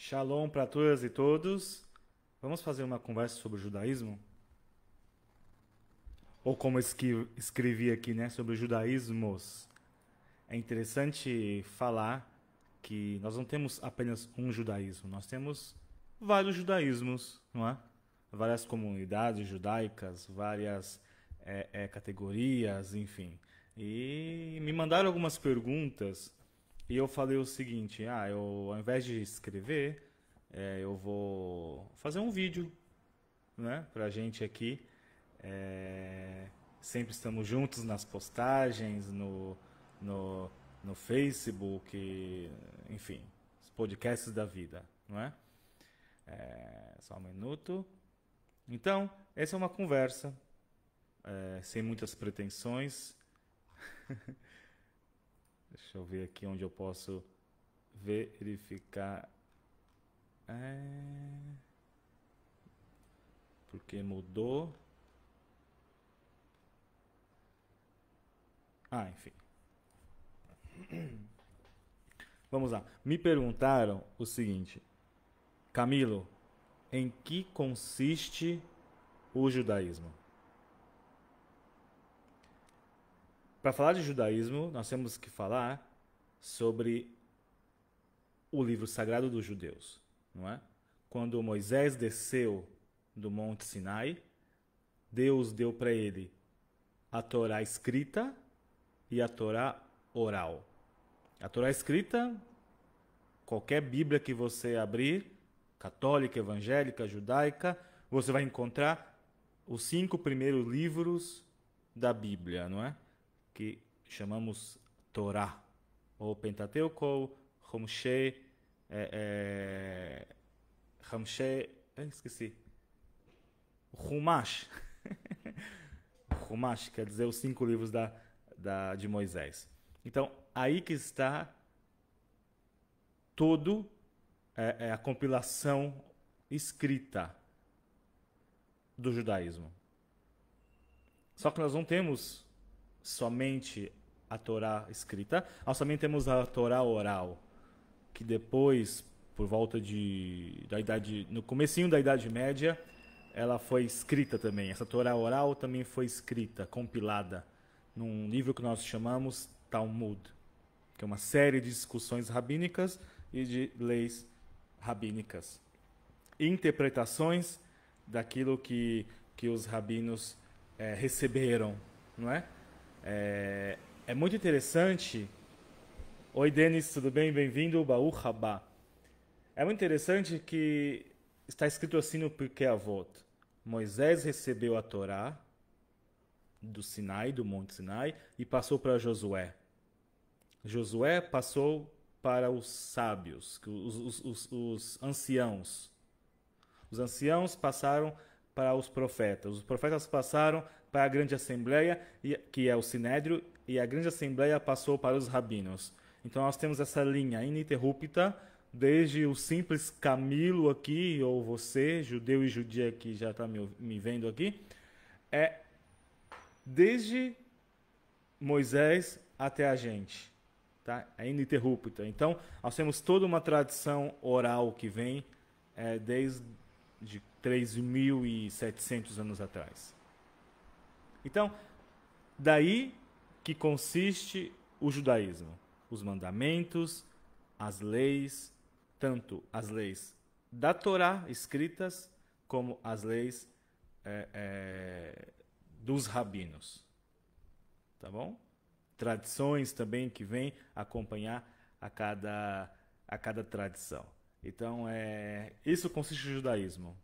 Shalom para todas e todos. Vamos fazer uma conversa sobre o judaísmo? Ou como escrevi aqui, né, sobre judaísmos. É interessante falar que nós não temos apenas um judaísmo, nós temos vários judaísmos, não é? Várias comunidades judaicas, várias é, é, categorias, enfim. E me mandaram algumas perguntas e eu falei o seguinte: ah, eu ao invés de escrever, é, eu vou fazer um vídeo, né, a gente aqui. É, sempre estamos juntos nas postagens, no, no, no Facebook, enfim, os podcasts da vida, não é? é só um minuto. Então, essa é uma conversa, é, sem muitas pretensões. Deixa eu ver aqui onde eu posso verificar. É... Porque mudou. Ah, enfim. Vamos lá. Me perguntaram o seguinte: Camilo, em que consiste o judaísmo? Para falar de judaísmo, nós temos que falar sobre o livro sagrado dos judeus, não é? Quando Moisés desceu do Monte Sinai, Deus deu para ele a Torá escrita e a Torá oral. A Torá escrita, qualquer Bíblia que você abrir, católica, evangélica, judaica, você vai encontrar os cinco primeiros livros da Bíblia, não é? que chamamos Torá, ou Pentateuco, ou Homshe, é, é, esqueci, Rumash. Rumash quer dizer os cinco livros da, da, de Moisés. Então, aí que está todo é, é a compilação escrita do judaísmo. Só que nós não temos somente a Torá escrita, nós também temos a Torá oral, que depois, por volta de da idade, no comecinho da Idade Média, ela foi escrita também. Essa Torá oral também foi escrita, compilada num livro que nós chamamos Talmud, que é uma série de discussões rabínicas e de leis rabínicas, interpretações daquilo que que os rabinos é, receberam, não é? É, é muito interessante. Oi, Denis, tudo bem? Bem-vindo ao Baú Rabá. É muito interessante que está escrito assim no Porquê Avot. Moisés recebeu a Torá do Sinai, do Monte Sinai, e passou para Josué. Josué passou para os sábios, os, os, os, os anciãos. Os anciãos passaram para os profetas. Os profetas passaram para a Grande Assembleia, que é o Sinédrio, e a Grande Assembleia passou para os rabinos. Então nós temos essa linha ininterrupta, desde o simples Camilo aqui, ou você, judeu e judia que já está me, me vendo aqui, é desde Moisés até a gente. Tá? É ininterrupta. Então, nós temos toda uma tradição oral que vem é, desde 3.700 anos atrás. Então, daí que consiste o judaísmo, os mandamentos, as leis, tanto as leis da Torá escritas como as leis é, é, dos rabinos, tá bom? Tradições também que vêm acompanhar a cada a cada tradição. Então é isso consiste o judaísmo.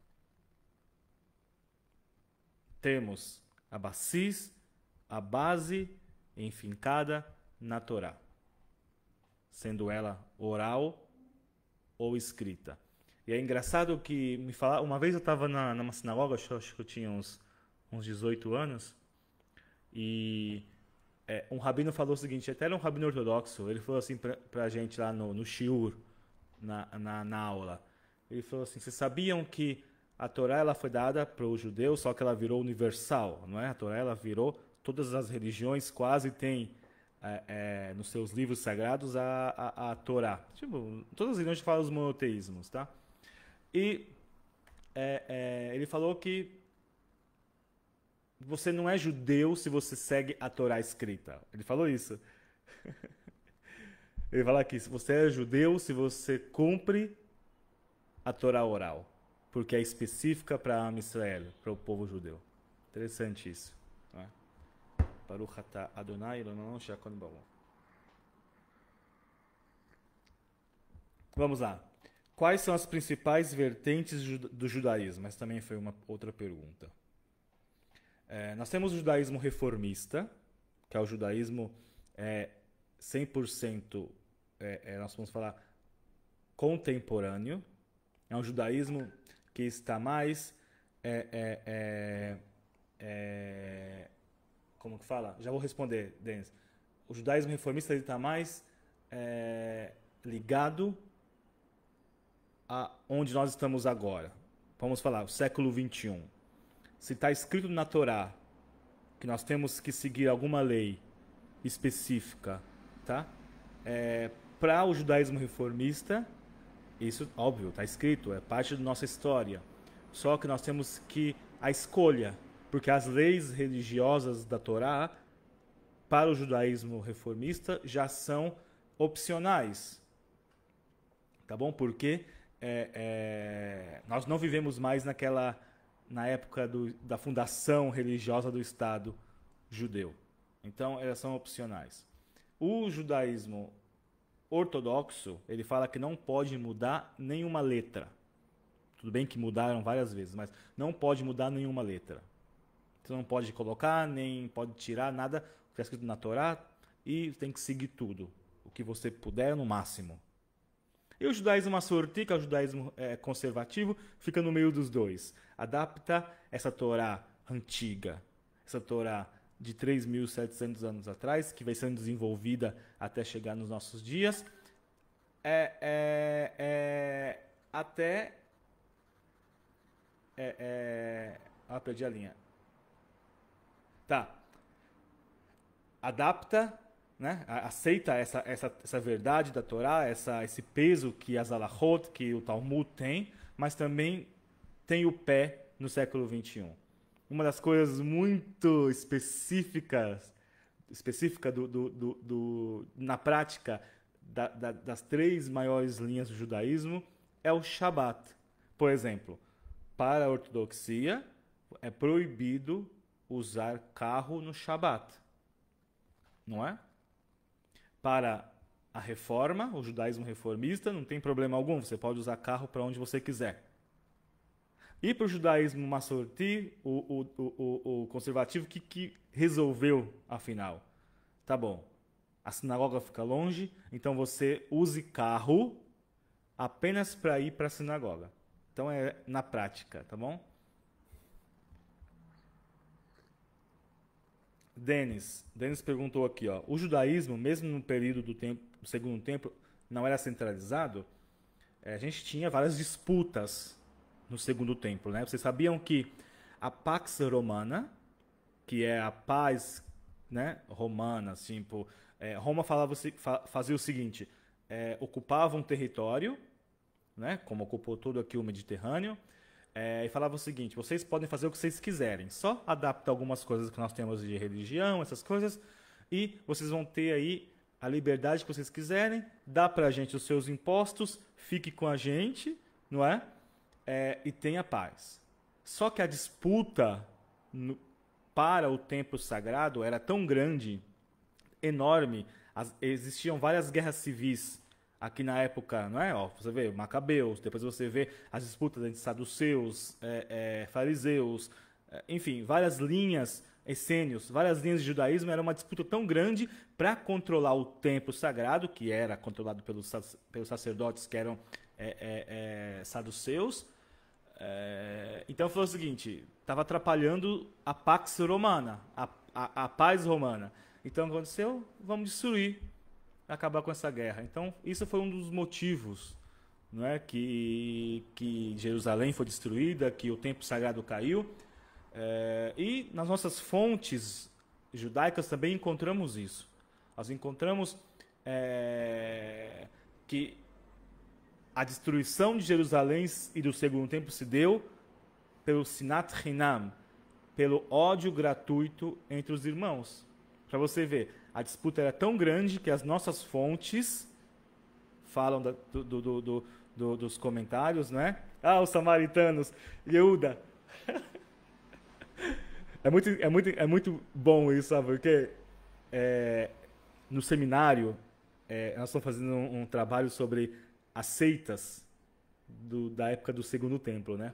Temos a a base enfincada na Torá, sendo ela oral ou escrita. E é engraçado que me falar, uma vez eu estava na, numa sinagoga, acho, acho, que eu tinha uns, uns 18 anos, e é, um rabino falou o seguinte, até era um rabino ortodoxo, ele falou assim para a gente lá no, no shiur, na, na, na aula, ele falou assim, vocês sabiam que a Torá ela foi dada para os judeus, só que ela virou universal, não é? A Torá ela virou todas as religiões quase têm é, é, nos seus livros sagrados a, a, a Torá. Tipo, todas as religiões falam os monoteísmos, tá? E é, é ele falou que você não é judeu se você segue a Torá escrita. Ele falou isso. ele fala aqui, se você é judeu se você cumpre a Torá oral porque é específica para a Israel, para o povo judeu. Interessante isso. É? Baruch Adonai Elonon Shakon Vamos lá. Quais são as principais vertentes do judaísmo? Essa também foi uma outra pergunta. É, nós temos o judaísmo reformista, que é o judaísmo é, 100%, é, é, nós vamos falar, contemporâneo. É um judaísmo que está mais. É é, é, é, como que fala? Já vou responder, Denis. O judaísmo reformista está mais é, ligado a onde nós estamos agora. Vamos falar, o século XXI. Se está escrito na Torá que nós temos que seguir alguma lei específica, tá? É, para o judaísmo reformista, isso, óbvio, está escrito, é parte da nossa história. Só que nós temos que a escolha, porque as leis religiosas da Torá, para o judaísmo reformista, já são opcionais. Tá bom? Porque é, é, nós não vivemos mais naquela na época do, da fundação religiosa do Estado judeu. Então, elas são opcionais. O judaísmo ortodoxo, ele fala que não pode mudar nenhuma letra. Tudo bem que mudaram várias vezes, mas não pode mudar nenhuma letra. Você não pode colocar, nem pode tirar nada que está escrito na Torá e tem que seguir tudo, o que você puder no máximo. E o judaísmo assorti, que é o judaísmo é, conservativo, fica no meio dos dois. Adapta essa Torá antiga, essa Torá de 3.700 anos atrás, que vai sendo desenvolvida até chegar nos nossos dias, é, é, é até. É, é... Ah, perdi a linha. Tá. Adapta, né? aceita essa, essa, essa verdade da Torá, essa, esse peso que as Alahot, que o Talmud tem, mas também tem o pé no século XXI uma das coisas muito específicas específica do, do, do, do na prática da, da, das três maiores linhas do judaísmo é o Shabat. Por exemplo, para a ortodoxia é proibido usar carro no Shabat, não é? Para a reforma, o judaísmo reformista, não tem problema algum, você pode usar carro para onde você quiser. E para o judaísmo Massorti, o, o, o, conservativo, que, que resolveu, afinal? Tá bom, a sinagoga fica longe, então você use carro apenas para ir para a sinagoga. Então é na prática, tá bom? Denis, Denis perguntou aqui, ó, o judaísmo, mesmo no período do tempo, segundo tempo, não era centralizado? É, a gente tinha várias disputas no segundo templo, né? Vocês sabiam que a Pax Romana, que é a paz, né, romana, assim, por, é, Roma falava, fazia o seguinte, é, ocupava um território, né, como ocupou todo aqui o Mediterrâneo, é, e falava o seguinte: vocês podem fazer o que vocês quiserem, só adapta algumas coisas que nós temos de religião, essas coisas, e vocês vão ter aí a liberdade que vocês quiserem, dá pra gente os seus impostos, fique com a gente, não é? é, e tenha paz. Só que a disputa no, para o templo sagrado era tão grande, enorme, as, existiam várias guerras civis aqui na época, não é? Ó, você vê Macabeus, depois você vê as disputas entre saduceus, é, é, fariseus, é, enfim, várias linhas essênios, várias linhas de judaísmo, era uma disputa tão grande para controlar o templo sagrado, que era controlado pelos, pelos sacerdotes que eram é, é, é, saduceus, é, então foi o seguinte, estava atrapalhando a Pax Romana, a, a, a paz romana. Então aconteceu? Vamos destruir, acabar com essa guerra. Então isso foi um dos motivos não é, que, que Jerusalém foi destruída, que o templo sagrado caiu. É, e nas nossas fontes judaicas também encontramos isso. Nós encontramos é, que a destruição de Jerusalém e do segundo templo se deu pelo sinat hinam, pelo ódio gratuito entre os irmãos. Para você ver, a disputa era tão grande que as nossas fontes falam da, do, do, do, dos comentários, né? Ah, os samaritanos, Yehuda. é, muito, é, muito, é muito bom isso, sabe Porque É, no seminário, é, nós estamos fazendo um, um trabalho sobre aceitas do, da época do Segundo Templo, né?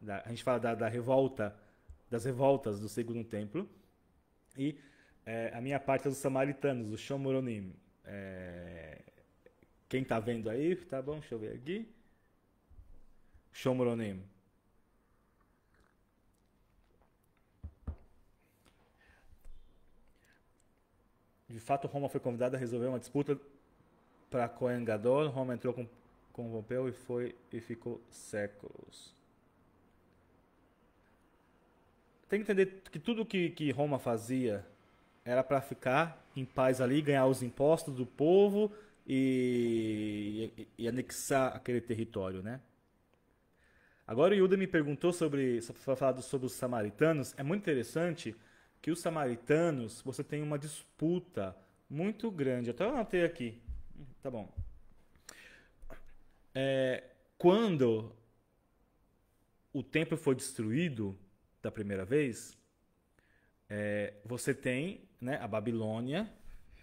Da, a gente fala da, da, revolta, das revoltas do Segundo Templo. E é, a minha parte é dos samaritanos, do Shomoronim. É, quem tá vendo aí, tá bom, deixa eu ver aqui. Shomoronim. De fato, Roma foi convidada a resolver uma disputa para Coengador. Roma entrou com corrompeu e foi e ficou séculos. Tem que entender que tudo que, que Roma fazia era para ficar em paz ali, ganhar os impostos do povo e, e, e anexar aquele território, né? Agora o Yuda me perguntou sobre, falado sobre os samaritanos. É muito interessante que os samaritanos, você tem uma disputa muito grande. Até eu anotei aqui. Tá bom. É, quando o templo foi destruído da primeira vez, é, você tem né, a Babilônia,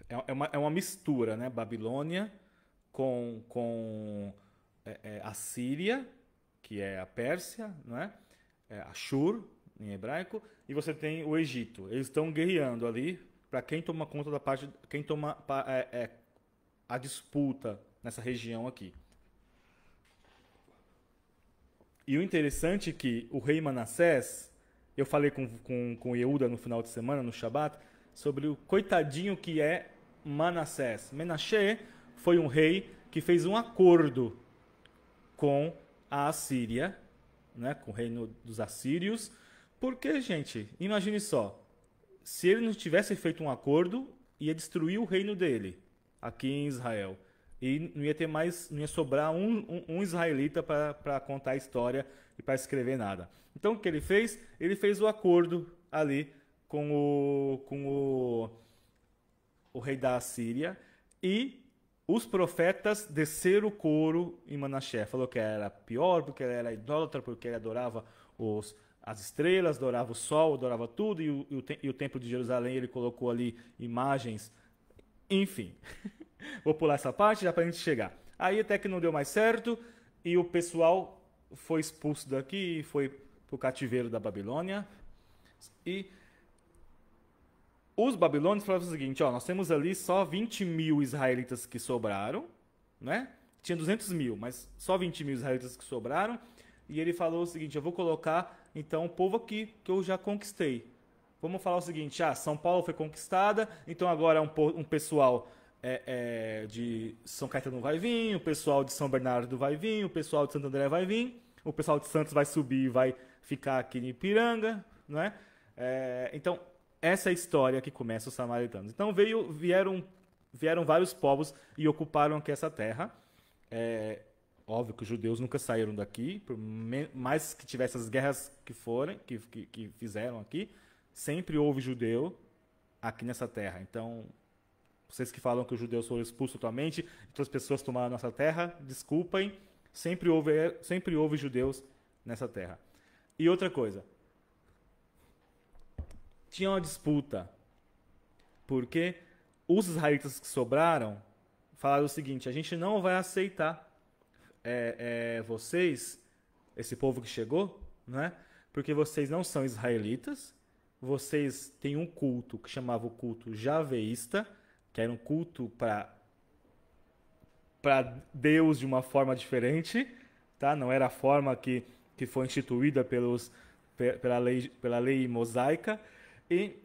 é, é, uma, é uma mistura, né? Babilônia com, com é, é, a Síria, que é a Pérsia, né? é Ashur, em hebraico, e você tem o Egito. Eles estão guerreando ali para quem toma conta da parte, quem toma é, a disputa nessa região aqui. E o interessante é que o rei Manassés, eu falei com, com, com Yehuda no final de semana, no Shabat, sobre o coitadinho que é Manassés. Menashe foi um rei que fez um acordo com a Assíria, né, com o reino dos assírios, porque, gente, imagine só, se ele não tivesse feito um acordo, ia destruir o reino dele aqui em Israel. E não ia ter mais, não ia sobrar um, um, um israelita para contar a história e para escrever nada. Então o que ele fez? Ele fez o acordo ali com o, com o, o rei da Assíria e os profetas desceram o couro em Manaché. Falou que era pior, porque ele era idólatra, porque ele adorava os, as estrelas, adorava o sol, adorava tudo, e o, e o, e o templo de Jerusalém ele colocou ali imagens. Enfim. Vou pular essa parte já para a gente chegar. Aí até que não deu mais certo e o pessoal foi expulso daqui, e foi para o cativeiro da Babilônia. E os babilônios falavam o seguinte: ó, nós temos ali só 20 mil israelitas que sobraram, né? Tinha 200 mil, mas só 20 mil israelitas que sobraram. E ele falou o seguinte: eu vou colocar então o povo aqui que eu já conquistei. Vamos falar o seguinte: ah, São Paulo foi conquistada, então agora é um, um pessoal é, é, de São Caetano vai vir, o pessoal de São Bernardo vai vir, o pessoal de Santo André vai vir, o pessoal de Santos vai subir e vai ficar aqui em Ipiranga, não é? é então, essa é a história que começa os samaritanos. Então veio, vieram, vieram vários povos e ocuparam aqui essa terra. É, óbvio que os judeus nunca saíram daqui, por mais que tivessem as guerras que forem, que, que, que fizeram aqui, sempre houve judeu aqui nessa terra. Então, vocês que falam que os judeus foram expulsos totalmente, outras pessoas tomaram a nossa terra, desculpem, sempre houve, é, sempre houve judeus nessa terra. E outra coisa, tinha uma disputa, porque os israelitas que sobraram falaram o seguinte: a gente não vai aceitar é, é, vocês, esse povo que chegou, né? Porque vocês não são israelitas, vocês têm um culto que chamava o culto javeísta, que era um culto para para Deus de uma forma diferente, tá? Não era a forma que que foi instituída pelos pela lei pela lei mosaica e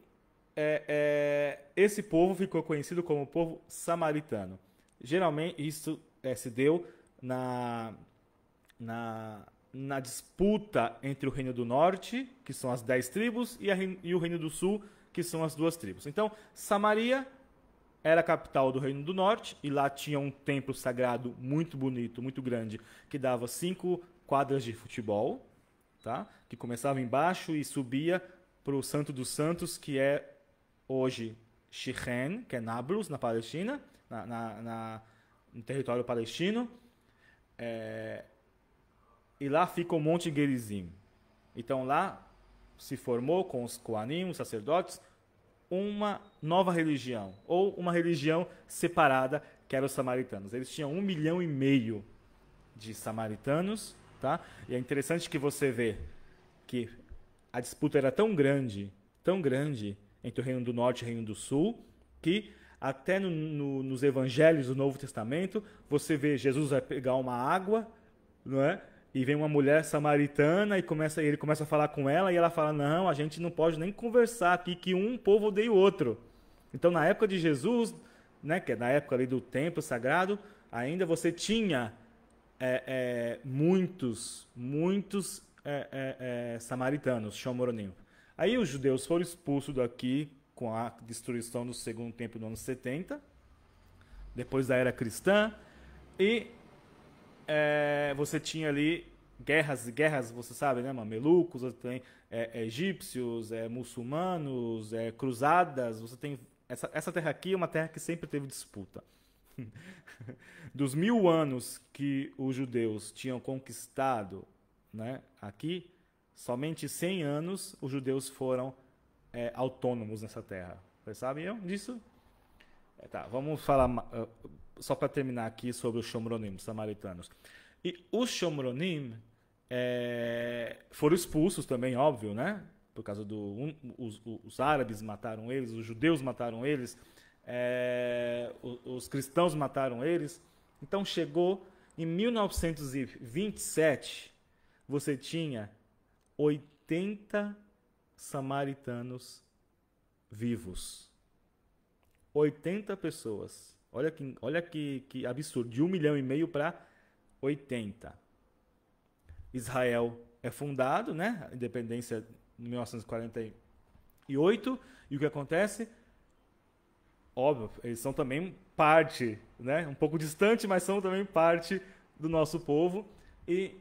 é, é, esse povo ficou conhecido como povo samaritano. Geralmente isso é, se deu na, na na disputa entre o reino do norte, que são as dez tribos, e, a, e o reino do sul, que são as duas tribos. Então, Samaria era a capital do Reino do Norte e lá tinha um templo sagrado muito bonito, muito grande, que dava cinco quadras de futebol, tá? Que começava embaixo e subia para o Santo dos Santos, que é hoje Shechem, que é Nablus, na Palestina, na, na, na no território palestino. É... E lá fica o Monte Gerizim. Então lá se formou com os Koanim, os sacerdotes, uma nova religião, ou uma religião separada, que eram os samaritanos. Eles tinham um milhão e meio de samaritanos, tá? E é interessante que você vê que a disputa era tão grande, tão grande, entre o Reino do Norte e o Reino do Sul, que até no, no, nos evangelhos do Novo Testamento, você vê Jesus vai pegar uma água, não é? e vem uma mulher samaritana e começa, ele começa a falar com ela e ela fala: Não, a gente não pode nem conversar aqui, que um povo odeia o outro. Então, na época de Jesus, né, que é na época ali do templo sagrado, ainda você tinha é, é, muitos, muitos é, é, é samaritanos, chamoroninho. Aí os judeus foram expulsos daqui com a destruição do segundo templo do ano 70, depois da era cristã, e é, você tinha ali guerras guerras, você sabe, né? Mamelucos, você tem é, é, egípcios, é, muçulmanos, é, cruzadas, você tem. Essa, essa terra aqui é uma terra que sempre teve disputa. Dos mil anos que os judeus tinham conquistado né, aqui, somente 100 anos os judeus foram é, autônomos nessa terra. Vocês sabem disso? É, tá, vamos falar uh, só para terminar aqui sobre os Shomronim, os samaritanos. E os Shomronim é, foram expulsos também, óbvio, né? Por causa do. Um, os, os, árabes mataram eles, os judeus mataram eles, é, os, os cristãos mataram eles. Então chegou em 1927, você tinha 80 samaritanos vivos. 80 pessoas. Olha que, olha que, que absurdo. De 1 milhão e meio para 80. Israel é fundado, né? A independência é em 1948. E o que acontece? Óbvio, eles são também parte, né? Um pouco distante, mas são também parte do nosso povo. E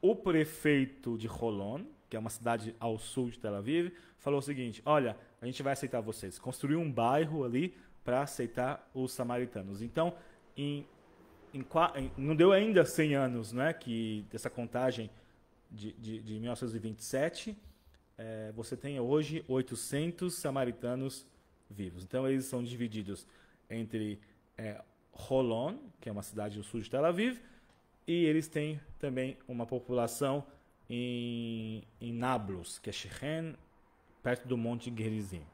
o prefeito de Holon, que é uma cidade ao sul de Tel Aviv, falou o seguinte: olha, a gente vai aceitar vocês. Construir um bairro ali para aceitar os samaritanos. Então, em, em, não deu ainda 100 anos né, que dessa contagem de, de, de 1927, é, você tem hoje 800 samaritanos vivos. Então, eles são divididos entre é, Holon, que é uma cidade no sul de Tel Aviv, e eles têm também uma população em, em Nablus, que é Shechem, perto do Monte Gerizim.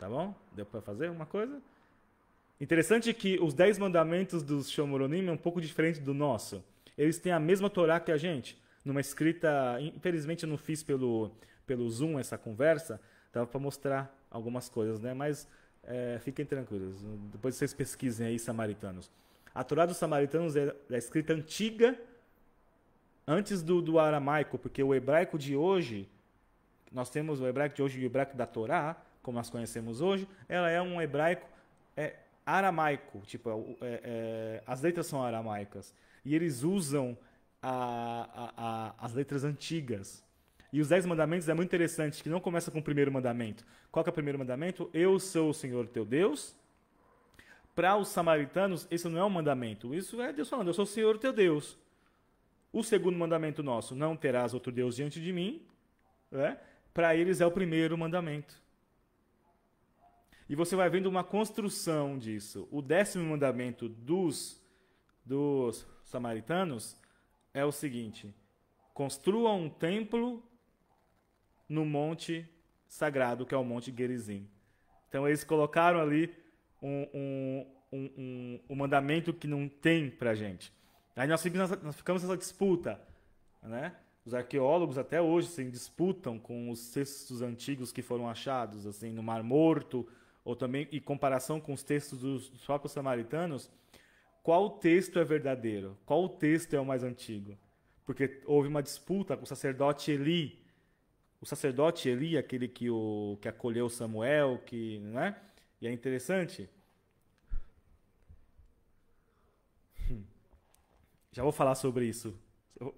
Tá bom? Deu para fazer uma coisa? Interessante que os dez mandamentos dos Shomoronim é um pouco diferente do nosso. Eles têm a mesma Torá que a gente. Numa escrita, infelizmente eu não fiz pelo, pelo Zoom essa conversa, dava para mostrar algumas coisas, né? Mas é, fiquem tranquilos, depois vocês pesquisem aí, samaritanos. A Torá dos samaritanos é, é a escrita antiga, antes do, do aramaico, porque o hebraico de hoje, nós temos o hebraico de hoje e o hebraico da Torá, como as conhecemos hoje, ela é um hebraico é, aramaico, tipo, é, é, é, as letras são aramaicas. E eles usam a, a, a, as letras antigas. E os Dez Mandamentos é muito interessante, que não começa com o primeiro mandamento. Qual é o primeiro mandamento? Eu sou o Senhor teu Deus. Para os samaritanos, isso não é um mandamento. Isso é Deus falando, eu sou o Senhor teu Deus. O segundo mandamento nosso, não terás outro Deus diante de mim. Né? Para eles é o primeiro mandamento. E você vai vendo uma construção disso. O décimo mandamento dos, dos samaritanos é o seguinte: construa um templo no monte sagrado, que é o Monte Gerizim. Então eles colocaram ali um, um, um, um, um mandamento que não tem para gente. Aí nós ficamos, nós ficamos nessa disputa, né? Os arqueólogos até hoje assim, disputam com os textos antigos que foram achados assim no Mar Morto, ou também em comparação com os textos dos, próprios samaritanos, qual texto é verdadeiro? Qual texto é o mais antigo? Porque houve uma disputa com o sacerdote Eli. O sacerdote Eli, aquele que, o, que acolheu Samuel, que, né? E é interessante. Hum. Já vou falar sobre isso.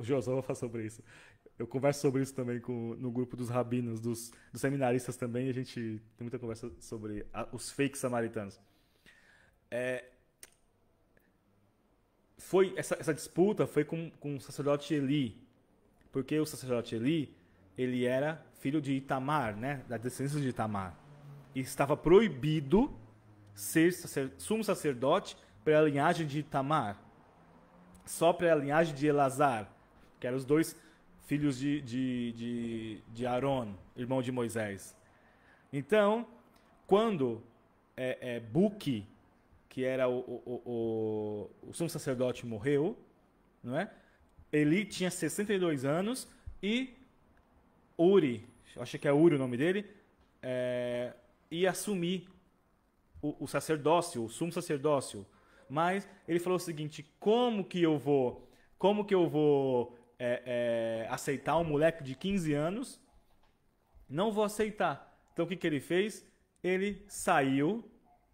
Josué eu vou falar sobre isso eu converso sobre isso também com, no grupo dos rabinos, dos, dos seminaristas também, a gente tem muita conversa sobre a, os fakes samaritanos. É, foi essa, essa, disputa foi com, com o sacerdote Eli, porque o sacerdote Eli ele era filho de Itamar, né, da descendência de Itamar, e estava proibido ser sacer, sumo sacerdote para a linhagem de Itamar, só para a linhagem de Elazar, que eram os dois filhos de, de, de, de Aaron, irmão de Moisés. Então, quando é, é, Buki, que era o, o, o, o, sumo sacerdote, morreu, não é? Ele tinha 62 anos e Uri, acho que é Uri o nome dele, é, ia assumir o, o sacerdócio, o sumo sacerdócio. Mas ele falou o seguinte: como que eu vou, como que eu vou é, é, aceitar um moleque de 15 anos. Não vou aceitar. Então o que, que ele fez? Ele saiu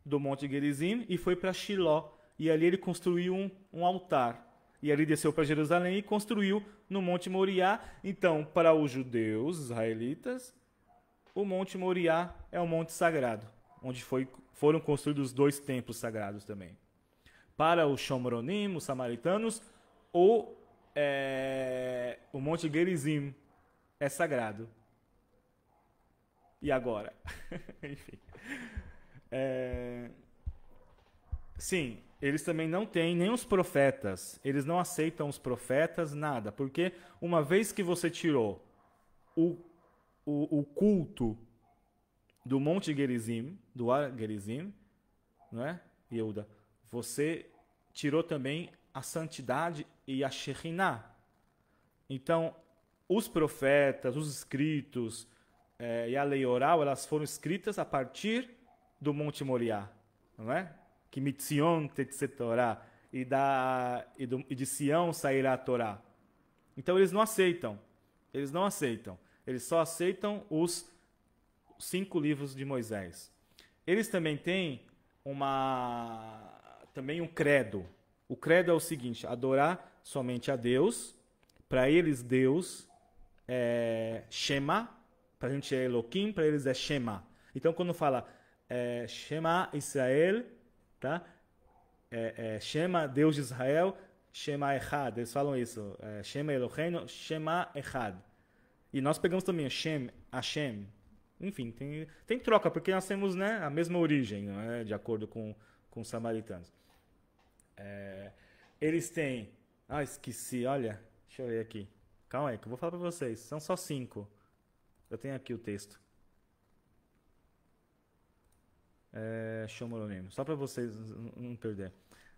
do Monte Gerizim e foi para Shiló. E ali ele construiu um, um altar. E ali desceu para Jerusalém e construiu no Monte Moriá. Então, para os judeus israelitas, o Monte Moriá é um monte sagrado, onde foi, foram construídos dois templos sagrados também. Para os Shomronim, os samaritanos, o é, o Monte Gerizim é sagrado. E agora? Enfim. É... Sim, eles também não têm nem os profetas. Eles não aceitam os profetas, nada. Porque uma vez que você tirou o, o, o culto do Monte Gerizim, do Ar Gerizim, não é, Yehuda? Você tirou também a santidade e a Shekhinah. Então, os profetas, os escritos é, e a lei oral, elas foram escritas a partir do Monte Moriá, não é? Que mitzion tetzetorá, e, da, e, do, e de Sião sairá a Torá. Então, eles não aceitam. Eles não aceitam. Eles só aceitam os cinco livros de Moisés. Eles também têm uma também um credo. O credo é o seguinte: adorar somente a Deus. Para eles, Deus é Shema. Para a gente é Elohim, para eles é Shema. Então, quando fala é, Shema Israel, tá? É, é, Shema, Deus de Israel, Shema Echad. Eles falam isso. É, Shema Elohim, Shema Echad. E nós pegamos também Shem, Hashem. Enfim, tem, tem troca, porque nós temos né, a mesma origem, né, de acordo com, com os samaritanos. É, eles têm ah, esqueci, olha. Deixa eu ver aqui. Calma aí, que eu vou falar para vocês. São só cinco. Eu tenho aqui o texto. É, show Moronimo. Só para vocês não perder.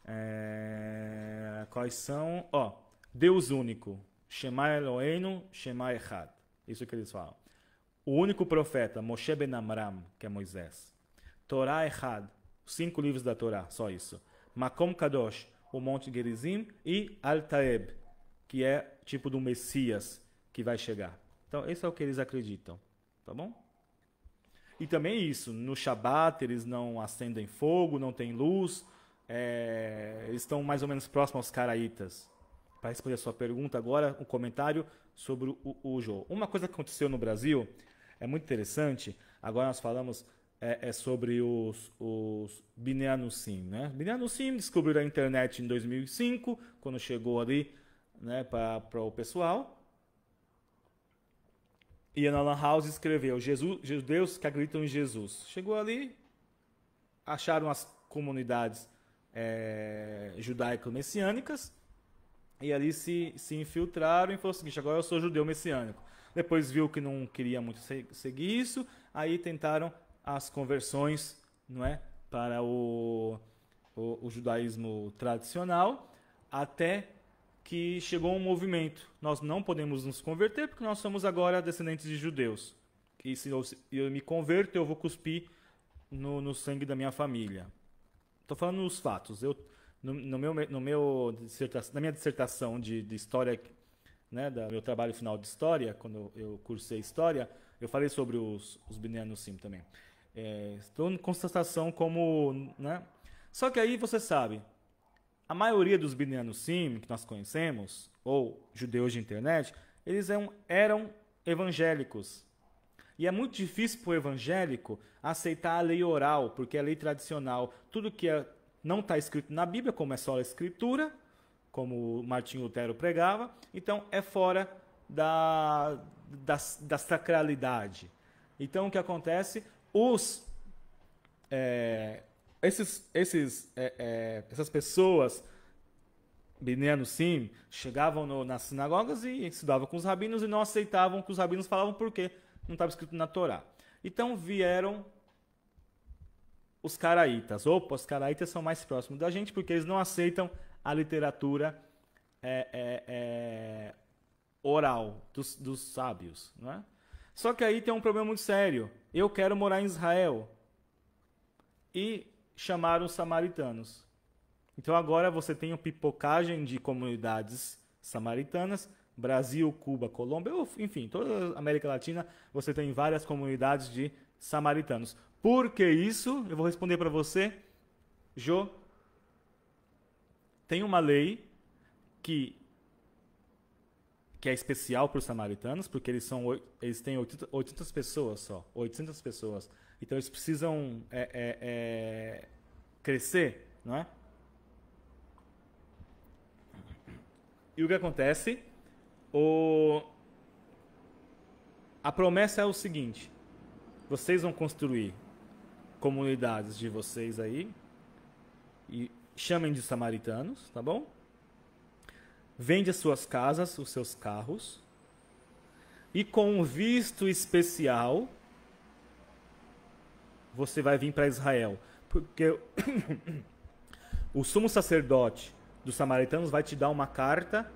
É, quais são? Ó, Deus único. Shema Eloheinu, Shema Echad. Isso que eles falam. O único profeta, Moshe Ben Amram, que é Moisés. Torá Echad. Cinco livros da Torá, só isso. Makom Kadosh o Monte Gerizim e Altaeb, que é tipo do Messias que vai chegar. Então, esse é o que eles acreditam, tá bom? E também isso, no Shabat eles não acendem fogo, não tem luz, é, eles estão mais ou menos próximos aos caraítas. Para responder a sua pergunta agora, um comentário sobre o, o Uma coisa que aconteceu no Brasil é muito interessante. Agora nós falamos é, é sobre os, os sim né? sim descobriram a internet em 2005, quando chegou ali né, para o pessoal. E a nolan House escreveu, Jesus, judeus que acreditam em Jesus. Chegou ali, acharam as comunidades é, judaico-messiânicas e ali se, se infiltraram e falou o seguinte, agora eu sou judeu messiânico. Depois viu que não queria muito seguir isso, aí tentaram as conversões, não é, para o, o, o judaísmo tradicional, até que chegou um movimento. Nós não podemos nos converter porque nós somos agora descendentes de judeus. E se eu, eu me converto, eu vou cuspir no, no sangue da minha família. Estou falando os fatos. Eu, no, no meu, no meu na minha dissertação de, de história, né, da meu trabalho final de história, quando eu cursei história, eu falei sobre os, os Bineanos Sim também é, estou em constatação como, né? Só que aí você sabe, a maioria dos binianos sim que nós conhecemos, ou judeus de internet, eles eram, eram evangélicos. E é muito difícil para o evangélico aceitar a lei oral, porque a é lei tradicional, tudo que é, não está escrito na Bíblia, como é só a escritura, como Martinho Lutero pregava, então é fora da, da, da sacralidade. Então o que acontece? os é, esses, esses, é, é, essas pessoas, Bineno sim, chegavam no, nas sinagogas e estudavam com os rabinos e não aceitavam que os rabinos falavam porque não estava escrito na Torá. Então vieram os caraítas. Opa, os caraítas são mais próximos da gente porque eles não aceitam a literatura é, é, é, oral dos, dos sábios. Né? Só que aí tem um problema muito sério eu quero morar em Israel. E chamaram os samaritanos. Então agora você tem uma pipocagem de comunidades samaritanas, Brasil, Cuba, Colômbia, enfim, toda a América Latina, você tem várias comunidades de samaritanos. Por que isso? Eu vou responder para você, Jô. Tem uma lei que que é especial para os samaritanos, porque eles são eles têm 800 pessoas só, 800 pessoas. Então eles precisam é, é, é, crescer, não é? E o que acontece? O... A promessa é o seguinte: vocês vão construir comunidades de vocês aí e chamem de samaritanos, tá bom? vende as suas casas, os seus carros, e com um visto especial você vai vir para Israel, porque o sumo sacerdote dos samaritanos vai te dar uma carta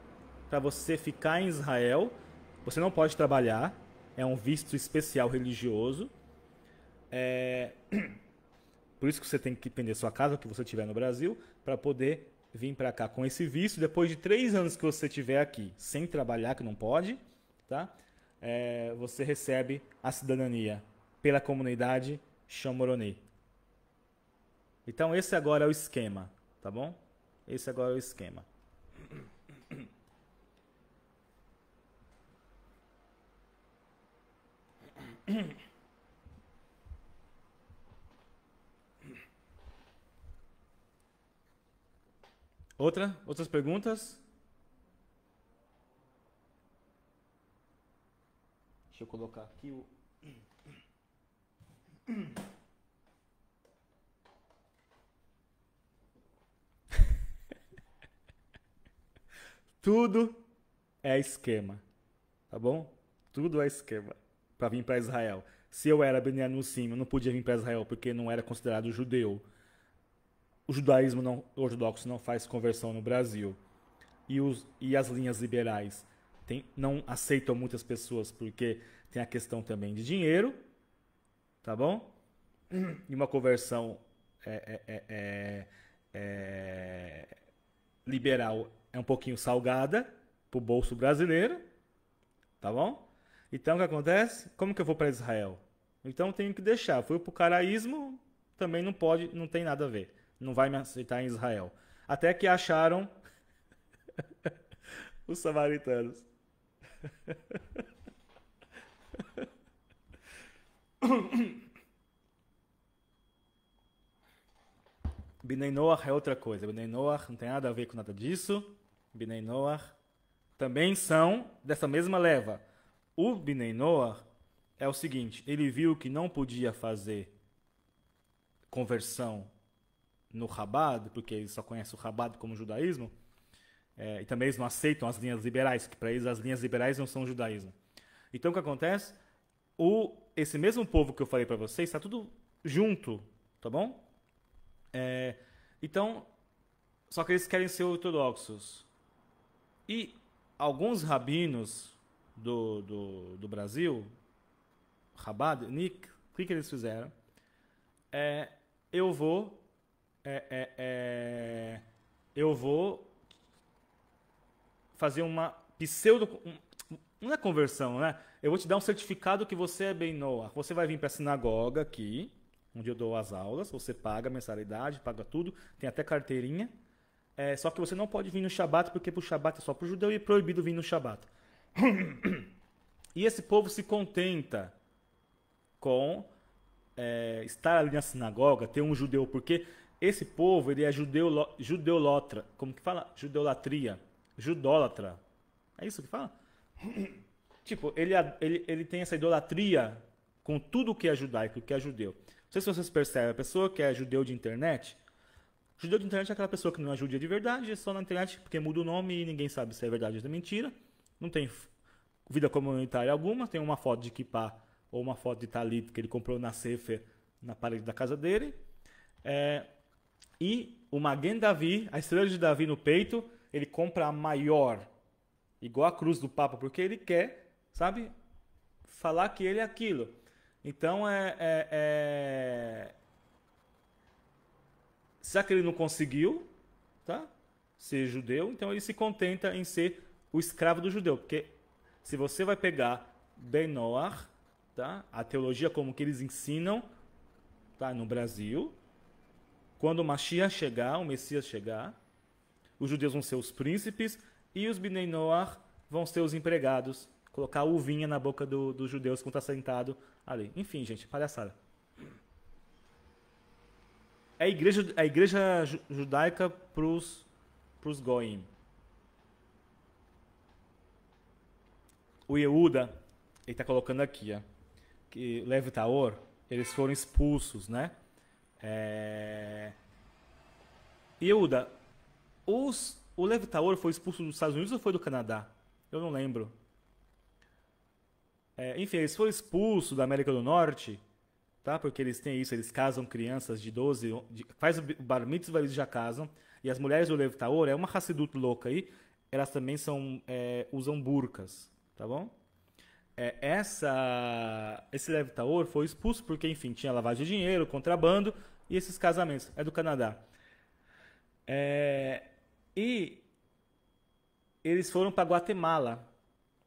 para você ficar em Israel. Você não pode trabalhar, é um visto especial religioso. É... Por isso que você tem que vender sua casa, o que você tiver no Brasil, para poder vir para cá com esse visto, depois de três anos que você tiver aqui sem trabalhar, que não pode, tá? É, você recebe a cidadania pela comunidade Chamoroni. Então esse agora é o esquema, tá bom? Esse agora é o esquema. Outra? Outras perguntas? Deixa eu colocar aqui o. Tudo é esquema, tá bom? Tudo é esquema para vir para Israel. Se eu era Benjamin Sim, eu não podia vir para Israel porque não era considerado judeu o judaísmo não, ortodoxo não faz conversão no Brasil e, os, e as linhas liberais tem, não aceitam muitas pessoas porque tem a questão também de dinheiro, tá bom? E uma conversão é, é, é, é, é liberal é um pouquinho salgada para o bolso brasileiro, tá bom? Então o que acontece? Como que eu vou para Israel? Então tenho que deixar. Fui para o caraísmo, também não pode, não tem nada a ver não vai me aceitar em Israel. Até que acharam os samaritanos. Bnei Noach é outra coisa. Bnei Noach não tem nada a ver com nada disso. Bnei Noach também são dessa mesma leva. O Bnei Noach é o seguinte, ele viu que não podia fazer conversão no rabado porque eles só conhecem o rabado como judaísmo, é, e também eles não aceitam as linhas liberais, que para eles as linhas liberais não são judaísmo. Então o que acontece? O, esse mesmo povo que eu falei para vocês está tudo junto, tá bom? É, então, só que eles querem ser ortodoxos. E alguns rabinos do, do, do Brasil, rabado Nick, o que, que eles fizeram? É, eu vou é, é, é, eu vou fazer uma pseudo. Não é conversão, né? Eu vou te dar um certificado que você é bem Noah. Você vai vir para a sinagoga aqui, onde eu dou as aulas, você paga a mensalidade, paga tudo, tem até carteirinha. É, só que você não pode vir no Shabat, porque pro Shabat é só pro judeu e é proibido vir no Shabat. E esse povo se contenta com é, estar ali na sinagoga, ter um judeu, porque esse povo, ele é judeu, judeolotra. Como que fala? Judeolatria. Judólatra. É isso que fala? tipo, ele, é, ele, ele tem essa idolatria com tudo que é judaico, que é judeu. Não sei se vocês percebem, a pessoa que é judeu de internet, Judeu de internet é aquela pessoa que não é judia de verdade, é só na internet porque muda o nome e ninguém sabe se é verdade ou se é mentira. Não tem vida comunitária alguma, tem uma foto de Kipá ou uma foto de Talit que ele comprou na Sefer na parede da casa dele. É, e o Magen Davi, a estrela de Davi no peito, ele compra a maior, igual a cruz do Papa, porque ele quer, sabe, falar que ele é aquilo. Então é, é, é... que ele não conseguiu, tá? Ser judeu, então ele se contenta em ser o escravo do judeu, porque se você vai pegar benoar tá? A teologia como que eles ensinam, tá? No Brasil, quando o Mashiach chegar, o Messias chegar, os judeus vão ser os príncipes e os Bnei vão ser os empregados. Colocar uvinha na boca dos do judeus quando está sentado ali. Enfim, gente, palhaçada. É a igreja, é a igreja judaica para os goim. O Yehuda, ele está colocando aqui, ó, que Levi Taor, eles foram expulsos, né? É... Euda, os, o Levitaor foi expulso dos Estados Unidos ou foi do Canadá? Eu não lembro. É, enfim, eles foram expulsos da América do Norte, tá? Porque eles têm isso, eles casam crianças de 12, de, faz o bar mitzvah, eles já casam. E as mulheres do Levitaor, é uma raciduto louca aí, elas também são, é, usam burcas, tá bom? É, essa, esse Levitaor foi expulso porque, enfim, tinha lavagem de dinheiro, contrabando, e esses casamentos. É do Canadá. É, e eles foram para Guatemala.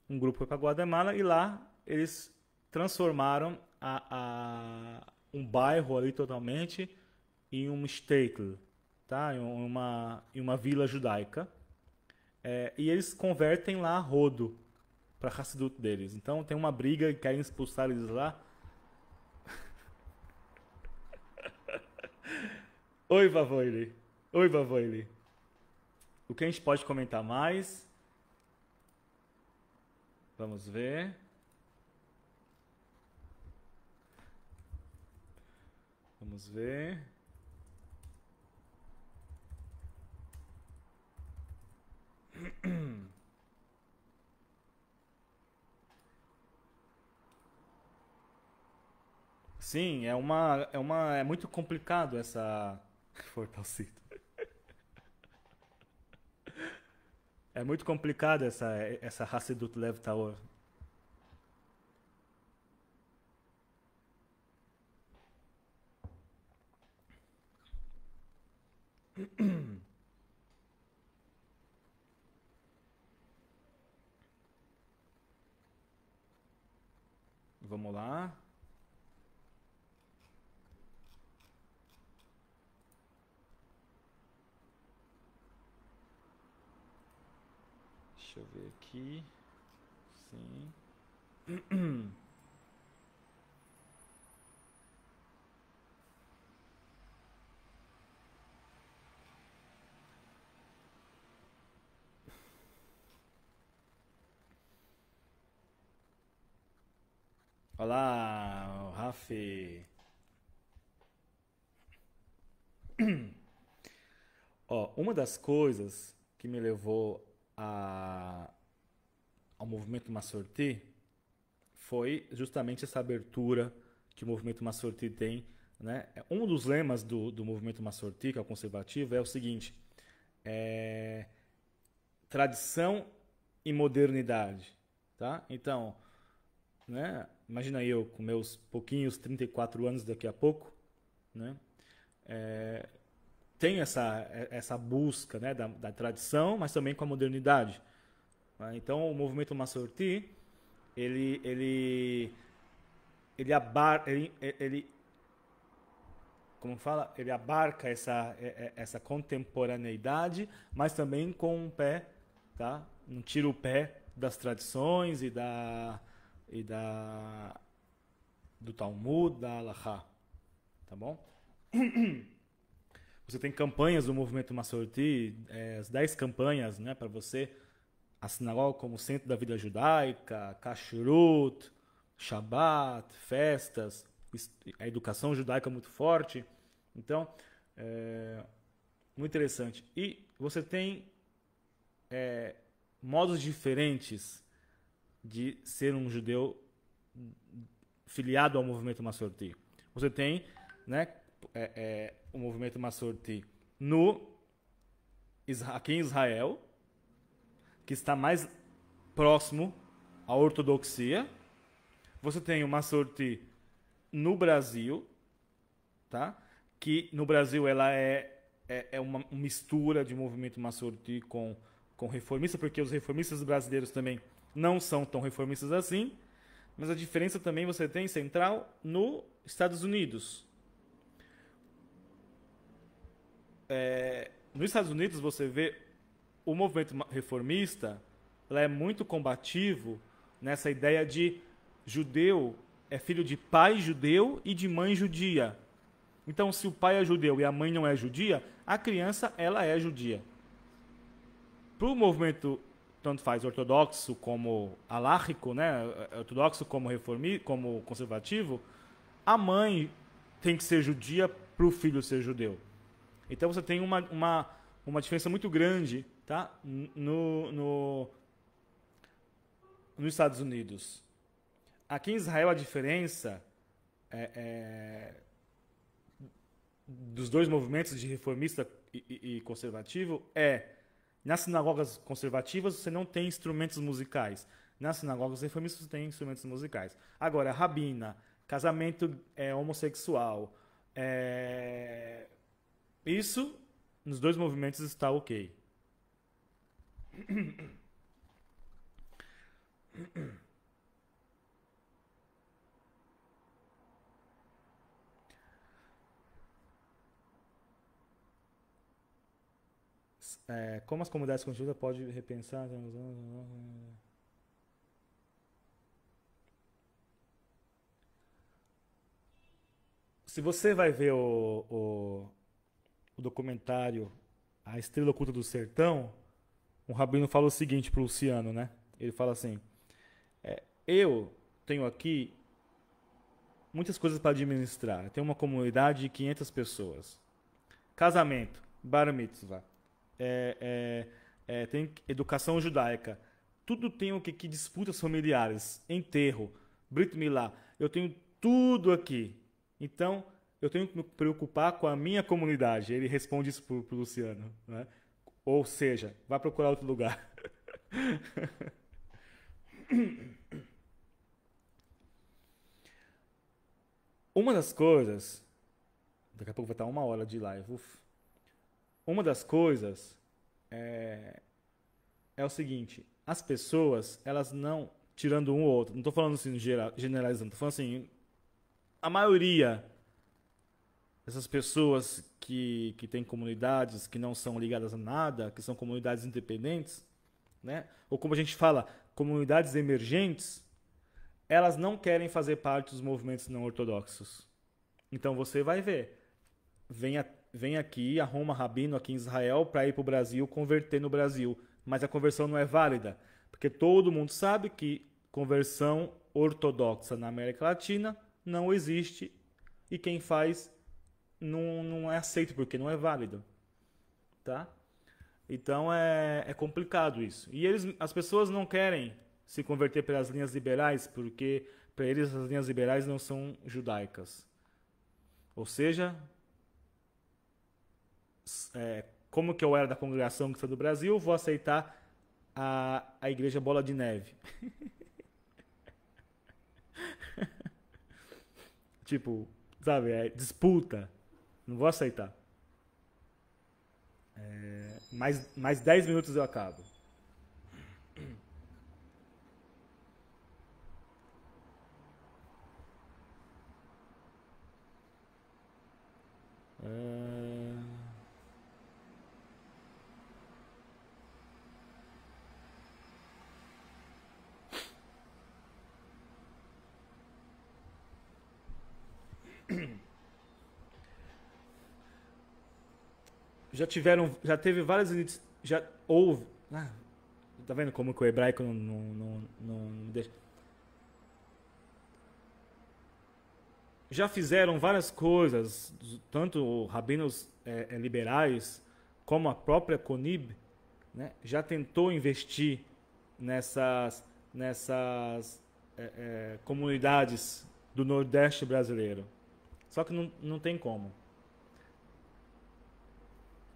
Um grupo foi para Guatemala e lá eles transformaram a, a, um bairro ali totalmente em um shtetl, tá? em, uma, em uma vila judaica. É, e eles convertem lá a rodo para Hassidut deles. Então tem uma briga e querem expulsar eles lá. Oi, Vavoile. Oi, Vavoile. O que a gente pode comentar mais? Vamos ver. Vamos ver. Sim, é uma é uma é muito complicado essa fortalecido. É muito complicado essa, essa raça do Lev Taor. Vamos lá. Deixa eu ver aqui. Sim. Olá, Rafi. Ó, uma das coisas que me levou a, ao movimento Massorti foi justamente essa abertura que o movimento Massorti tem. Né? É, um dos lemas do, do movimento Massorti, que é o conservativo, é o seguinte: é, tradição e modernidade. Tá? Então, né? imagina eu com meus pouquinhos 34 anos daqui a pouco, né? É, tem essa, é, essa busca né, da, da tradição, mas também com a modernidade. Né? Então, o movimento Masorti, ele, ele, ele, abar, ele, ele, como fala? Ele abarca essa, é, é, essa contemporaneidade, mas também com um pé, tá? Não um tira o pé das tradições e da e da do Talmud, da Halakha, tá bom? Você tem campanhas do movimento Masorti, é, as 10 campanhas né, para você. A sinagoga como centro da vida judaica, kashrut, shabat, festas, a educação judaica é muito forte. Então, é, muito interessante. E você tem é, modos diferentes de ser um judeu filiado ao movimento Masorti. Você tem né, é, é, o movimento Masorti no, aqui em Israel, que está mais próximo à ortodoxia. Você tem o Masorti no Brasil, tá? que no Brasil ela é, é, é uma mistura de movimento Masorti com, com reformista, porque os reformistas brasileiros também não são tão reformistas assim. Mas a diferença também você tem central nos Estados Unidos, é, nos Estados Unidos você vê o movimento reformista é muito combativo nessa ideia de judeu é filho de pai judeu e de mãe judia. Então, se o pai é judeu e a mãe não é judia, a criança ela é judia. Para o movimento tanto faz ortodoxo como alárrico, né? Ortodoxo como reformi, como conservativo, a mãe tem que ser judia para o filho ser judeu. Então você tem uma, uma, uma diferença muito grande tá? no, no, nos Estados Unidos. Aqui em Israel a diferença é, é, dos dois movimentos de reformista e, e conservativo é nas sinagogas conservativas você não tem instrumentos musicais. Nas sinagogas reformistas você tem instrumentos musicais. Agora, rabina, casamento é, homossexual, é, isso, nos dois movimentos, está ok. É, como as comunidades conjuntas pode repensar. Se você vai ver o, o, o documentário A Estrela Oculta do Sertão, o Rabino fala o seguinte para o Luciano, né? Ele fala assim: é, Eu tenho aqui muitas coisas para administrar. Eu tenho uma comunidade de 500 pessoas. Casamento, bar mitzvah, é, é, é tem educação judaica. Tudo tenho que que disputas familiares, enterro, brit milá. Eu tenho tudo aqui. Então, eu tenho que me preocupar com a minha comunidade. Ele responde isso para o Luciano, né? Ou seja, vá procurar outro lugar. Uma das coisas. Daqui a pouco vai estar uma hora de live. Uf. Uma das coisas é, é o seguinte: as pessoas, elas não. Tirando um ou outro, não estou falando assim generalizando, estou falando assim. A maioria essas pessoas que, que têm comunidades que não são ligadas a nada, que são comunidades independentes, né? ou como a gente fala, comunidades emergentes, elas não querem fazer parte dos movimentos não ortodoxos. Então você vai ver. Vem, a, vem aqui, arruma rabino aqui em Israel para ir para o Brasil, converter no Brasil. Mas a conversão não é válida. Porque todo mundo sabe que conversão ortodoxa na América Latina não existe. E quem faz não, não é aceito, porque não é válido. Tá? Então é, é complicado isso. E eles, as pessoas não querem se converter pelas linhas liberais, porque para eles as linhas liberais não são judaicas. Ou seja, é, como que eu era da congregação que está do Brasil, vou aceitar a, a igreja Bola de Neve. tipo, sabe, é disputa. Não vou aceitar. É, mais, mais dez minutos eu acabo. É... já tiveram, já teve várias já houve, ah, tá vendo como que o hebraico não, não, não, não deixa. Já fizeram várias coisas, tanto rabinos é, é, liberais como a própria Conib, né, já tentou investir nessas, nessas é, é comunidades do Nordeste brasileiro. Só que não, não tem como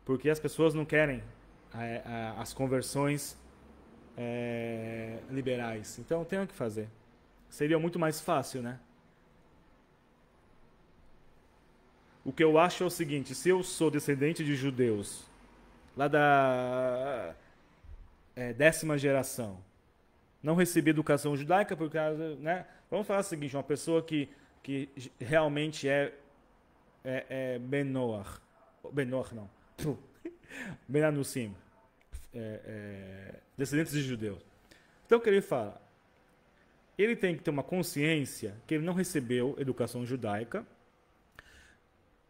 porque as pessoas não querem é, é, as conversões é, liberais. Então tem o que fazer. Seria muito mais fácil, né? O que eu acho é o seguinte: se eu sou descendente de judeus, lá da é, décima geração, não recebi educação judaica porque, Né? Vamos falar o seguinte: uma pessoa que, que realmente é, é, é Benoar. Benoar não menino Benanussim, é, é, descendentes de judeus. Então o que ele fala? Ele tem que ter uma consciência que ele não recebeu educação judaica,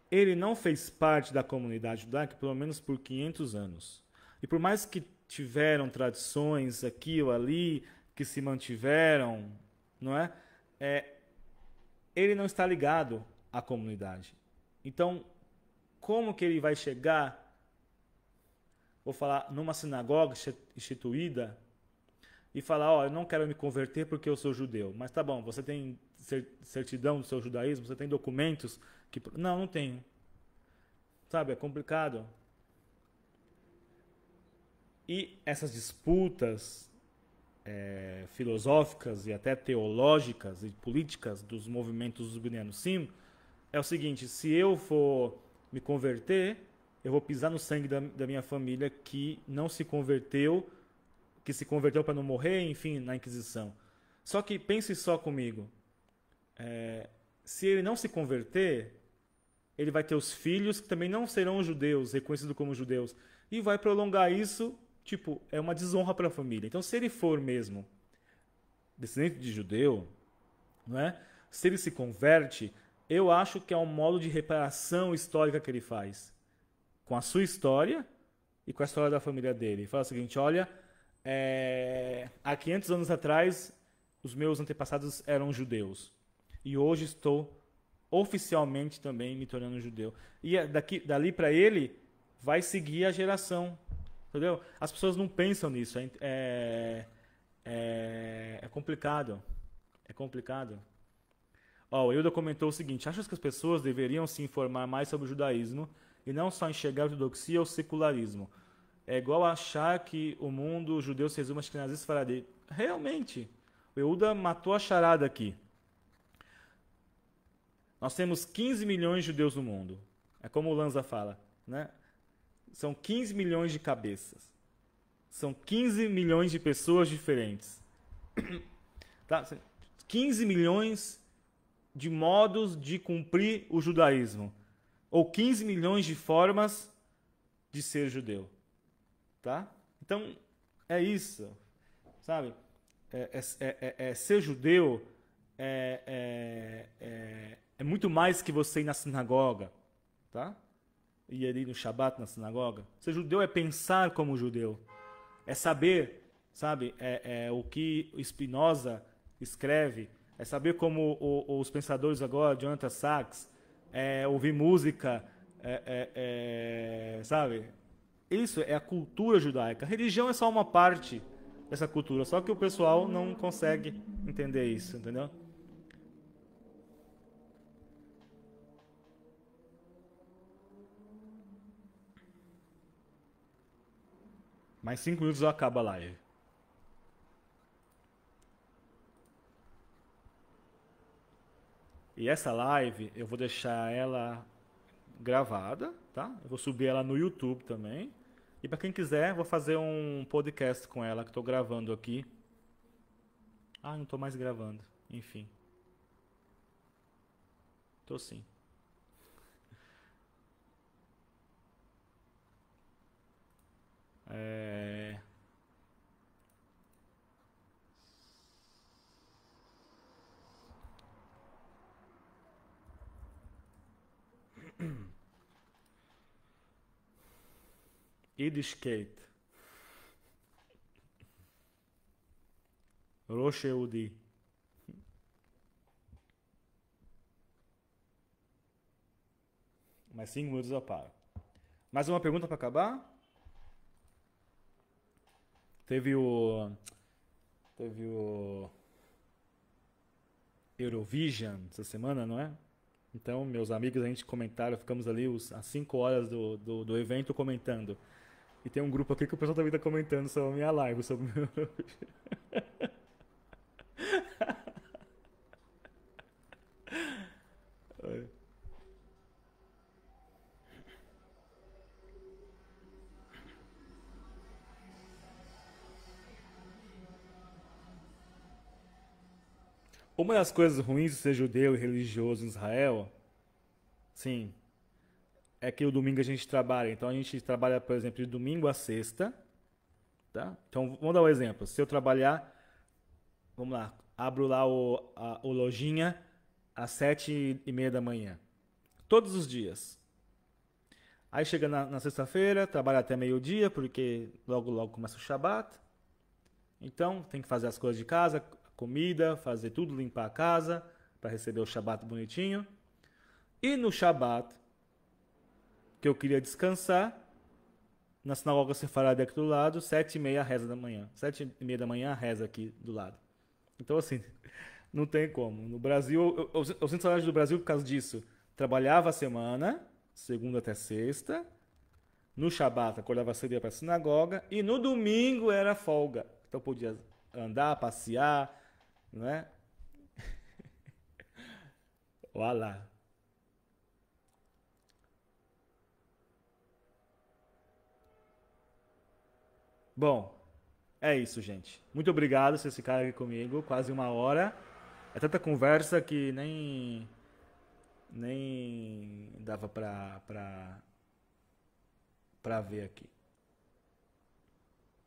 ele não fez parte da comunidade judaica pelo menos por 500 anos. E por mais que tiveram tradições aqui ou ali que se mantiveram, não é? é ele não está ligado à comunidade. Então, como que ele vai chegar, vou falar, numa sinagoga instituída e falar, ó, oh, eu não quero me converter porque eu sou judeu. Mas tá bom, você tem certidão do seu judaísmo? Você tem documentos que... Não, não tenho. Sabe, é complicado. E essas disputas é, filosóficas e até teológicas e políticas dos movimentos zubinianos sim é o seguinte: se eu for me converter, eu vou pisar no sangue da, da minha família que não se converteu, que se converteu para não morrer, enfim, na Inquisição. Só que pense só comigo. É, se ele não se converter, ele vai ter os filhos que também não serão judeus, reconhecidos como judeus, e vai prolongar isso, tipo, é uma desonra para a família. Então, se ele for mesmo descendente de judeu, não é? Se ele se converte, eu acho que é um modo de reparação histórica que ele faz com a sua história e com a história da família dele. Ele fala o seguinte: olha, é, há 500 anos atrás, os meus antepassados eram judeus. E hoje estou oficialmente também me tornando judeu. E é daqui, dali para ele, vai seguir a geração. Entendeu? As pessoas não pensam nisso. É, é, é complicado. É complicado. Ó, o Hilda comentou o seguinte: acha que as pessoas deveriam se informar mais sobre o judaísmo e não só enxergar a ortodoxia ou secularismo? É igual achar que o mundo judeu se resume a Ashkenazis Faraday. Realmente, o Euda matou a charada aqui. Nós temos 15 milhões de judeus no mundo. É como o Lanza fala, né? São 15 milhões de cabeças. São 15 milhões de pessoas diferentes. Tá? 15 milhões de modos de cumprir o judaísmo, ou 15 milhões de formas de ser judeu. Tá? Então, é isso. Sabe? É, é, é, é, é ser judeu é, é, é muito mais que você ir na sinagoga. Tá? Ir ali no Shabat, na sinagoga. Ser judeu é pensar como judeu. É saber, sabe? É, o que Spinoza escreve é saber como o, os pensadores agora, Jonathan Sachs, é, ouvir música, é, é, é, sabe? Isso é a cultura judaica. A religião é só uma parte dessa cultura, só que o pessoal não consegue entender isso, entendeu? Mais cinco minutos eu acabo a live. E essa live eu vou deixar ela gravada, tá? Eu vou subir ela no YouTube também. E para quem quiser, vou fazer um podcast com ela que estou gravando aqui. Ah, não estou mais gravando. Enfim. Tô sim. É... e de skate. ראש יהודי. Mais cinco minutos eu paro. Mais uma pergunta para acabar? Teve o. Teve o. Eurovision essa semana, não é? Então, meus amigos, a gente comentaram, ficamos ali os, as 5 horas do, do, do evento comentando. E tem um grupo aqui que o pessoal também tá comentando sobre a minha live, sobre o meu. Uma das coisas ruins de ser judeu e religioso em Israel, sim, é que o domingo a gente trabalha. Então a gente trabalha, por exemplo, de domingo a sexta. Tá? Então vamos dar um exemplo. Se eu trabalhar, vamos lá, abro lá o, a, o lojinha às sete e meia da manhã. Todos os dias. Aí chega na, na sexta-feira, trabalha até meio-dia, porque logo logo começa o Shabat. Então tem que fazer as coisas de casa, comida, fazer tudo, limpar a casa, para receber o Shabat bonitinho. E no Shabat, que eu queria descansar. Na sinagoga sefarada aqui do lado, sete e meia reza da manhã. Sete e meia da manhã reza aqui do lado. Então, assim, não tem como. No Brasil, eu, eu, eu sinto saudade do Brasil por causa disso. Trabalhava a semana, segunda até sexta. No Shabat, acordava cedo para a sinagoga. E no domingo era folga. Então, podia andar, passear, não é? Olha lá. Bom, é isso, gente. Muito obrigado vocês ficarem aqui comigo, quase uma hora. É tanta conversa que nem nem dava pra pra para ver aqui.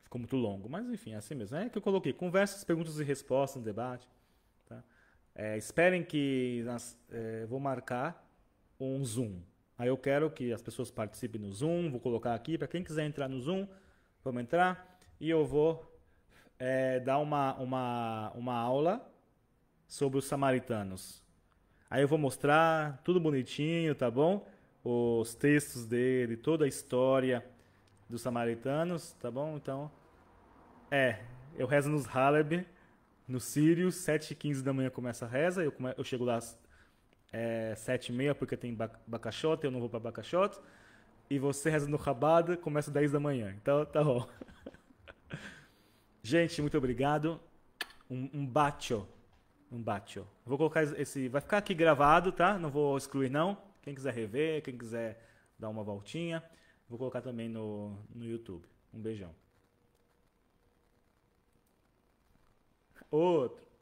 Ficou muito longo, mas enfim, é assim mesmo. É que eu coloquei conversas, perguntas e respostas no debate. Tá? É, esperem que é, vou marcar um Zoom. Aí eu quero que as pessoas participem no Zoom, vou colocar aqui para quem quiser entrar no Zoom Vamos entrar e eu vou é, dar uma, uma, uma aula sobre os samaritanos. Aí eu vou mostrar tudo bonitinho, tá bom? Os textos dele, toda a história dos samaritanos, tá bom? Então, é, eu rezo nos Haleb, no Sírio, 7h15 da manhã começa a reza, eu, come... eu chego lá às é, 7h30 porque tem bac... e eu não vou para bacaxote e você reza no Rabada, começa às 10 da manhã. Então tá bom. Gente, muito obrigado. Um, um bacho. Um bacho. Vou colocar esse. Vai ficar aqui gravado, tá? Não vou excluir, não. Quem quiser rever, quem quiser dar uma voltinha, vou colocar também no, no YouTube. Um beijão. Outro.